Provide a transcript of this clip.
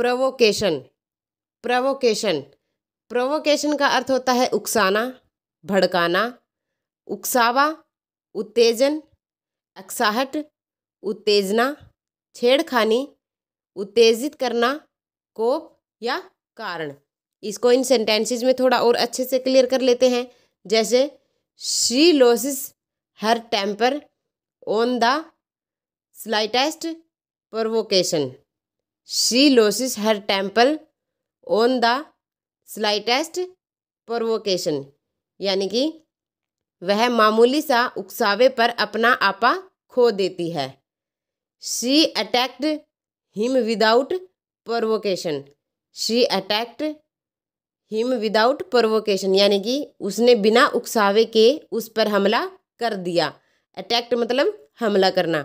प्रवोकेशन प्रवोकेशन प्रवोकेशन का अर्थ होता है उकसाना भड़काना उकसावा उत्तेजन अक्साहट उत्तेजना छेड़खानी उत्तेजित करना कोप या कारण इसको इन सेंटेंसेस में थोड़ा और अच्छे से क्लियर कर लेते हैं जैसे she loses her temper on the slightest provocation she loses her temper on the slightest provocation यानी कि वह मामूली सा उकसावे पर अपना आपा खो देती है she attacked him without provocation she attacked him without provocation यानी कि उसने बिना उकसावे के उस पर हमला कर दिया अटैक्ट मतलब हमला करना